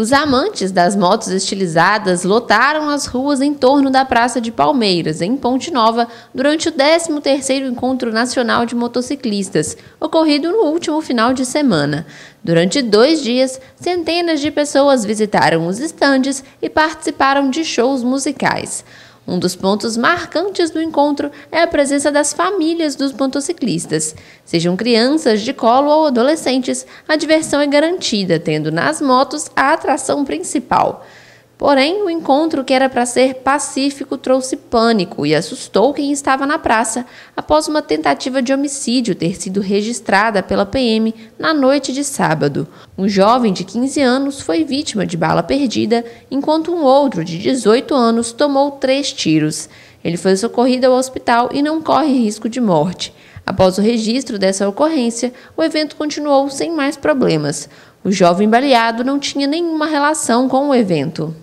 Os amantes das motos estilizadas lotaram as ruas em torno da Praça de Palmeiras, em Ponte Nova, durante o 13º Encontro Nacional de Motociclistas, ocorrido no último final de semana. Durante dois dias, centenas de pessoas visitaram os estandes e participaram de shows musicais. Um dos pontos marcantes do encontro é a presença das famílias dos motociclistas. Sejam crianças de colo ou adolescentes, a diversão é garantida, tendo nas motos a atração principal. Porém, o encontro que era para ser pacífico trouxe pânico e assustou quem estava na praça após uma tentativa de homicídio ter sido registrada pela PM na noite de sábado. Um jovem de 15 anos foi vítima de bala perdida, enquanto um outro de 18 anos tomou três tiros. Ele foi socorrido ao hospital e não corre risco de morte. Após o registro dessa ocorrência, o evento continuou sem mais problemas. O jovem baleado não tinha nenhuma relação com o evento.